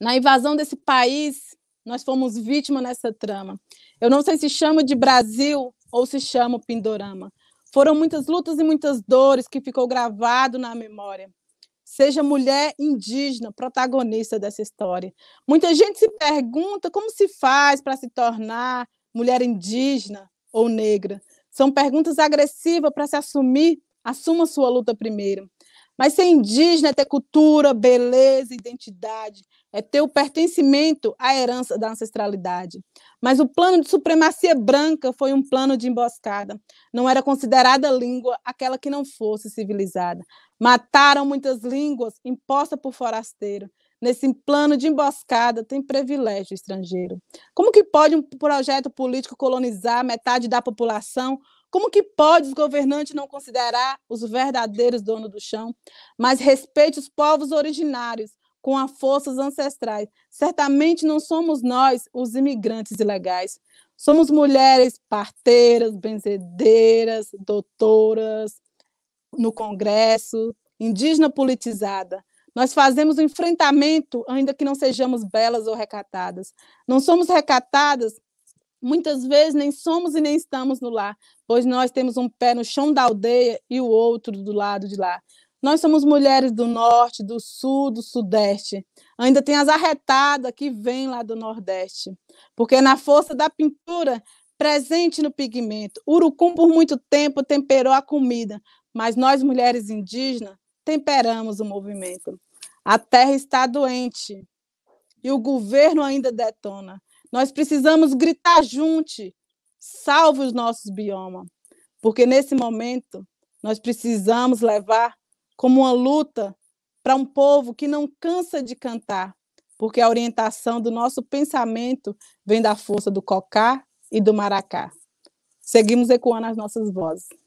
Na invasão desse país, nós fomos vítima nessa trama. Eu não sei se chamo de Brasil ou se chamo Pindorama. Foram muitas lutas e muitas dores que ficou gravado na memória. Seja mulher indígena, protagonista dessa história. Muita gente se pergunta como se faz para se tornar mulher indígena ou negra. São perguntas agressivas para se assumir. Assuma sua luta primeiro. Mas ser indígena é ter cultura, beleza, identidade, é ter o pertencimento à herança da ancestralidade. Mas o plano de supremacia branca foi um plano de emboscada. Não era considerada língua aquela que não fosse civilizada. Mataram muitas línguas imposta por forasteiro. Nesse plano de emboscada tem privilégio estrangeiro. Como que pode um projeto político colonizar metade da população como que pode os governantes não considerar os verdadeiros donos do chão, mas respeite os povos originários com as forças ancestrais? Certamente não somos nós os imigrantes ilegais. Somos mulheres parteiras, benzedeiras, doutoras, no Congresso, indígena politizada. Nós fazemos o um enfrentamento, ainda que não sejamos belas ou recatadas. Não somos recatadas Muitas vezes nem somos e nem estamos no lar, pois nós temos um pé no chão da aldeia e o outro do lado de lá. Nós somos mulheres do norte, do sul, do sudeste. Ainda tem as arretadas que vêm lá do nordeste. Porque na força da pintura, presente no pigmento, urucum por muito tempo temperou a comida, mas nós mulheres indígenas temperamos o movimento. A terra está doente e o governo ainda detona. Nós precisamos gritar junto, salve os nossos biomas, porque nesse momento nós precisamos levar como uma luta para um povo que não cansa de cantar, porque a orientação do nosso pensamento vem da força do cocá e do maracá. Seguimos ecoando as nossas vozes.